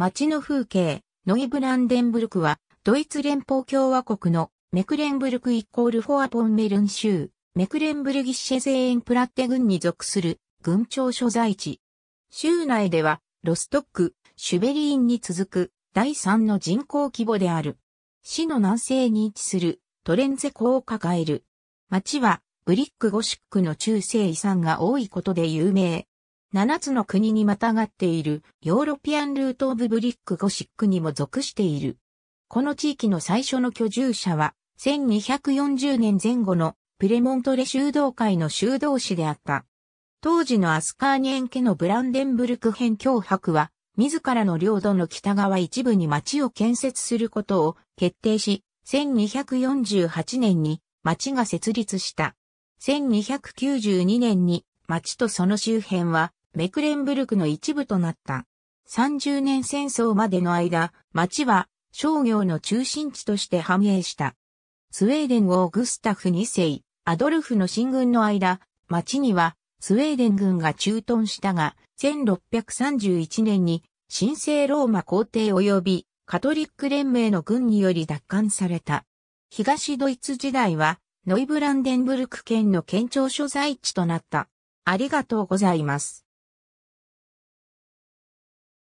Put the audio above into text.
街の風景、ノイブランデンブルクは、ドイツ連邦共和国のメクレンブルクイコールフォアポンメルン州、メクレンブルギッシェゼーンプラッテ郡に属する郡庁所在地。州内では、ロストック、シュベリーンに続く第3の人口規模である。市の南西に位置するトレンゼ港を抱える。町はブリックゴシックの中世遺産が多いことで有名。7つの国にまたがっているヨーロピアンルート・オブ・ブリック・ゴシックにも属している。この地域の最初の居住者は、1240年前後のプレモントレ修道会の修道士であった。当時のアスカーニエン家のブランデンブルク編脅迫は、自らの領土の北側一部に町を建設することを決定し、1248年に町が設立した。1292年に町とその周辺はメクレンブルクの一部となった。30年戦争までの間、町は商業の中心地として繁栄した。スウェーデン王グスタフ2世、アドルフの進軍の間、町にはスウェーデン軍が駐屯したが、1631年に神聖ローマ皇帝及びカトリック連盟の軍により奪還された。東ドイツ時代は、ノイブランデンブルク県の県庁所在地となった。ありがとうございます。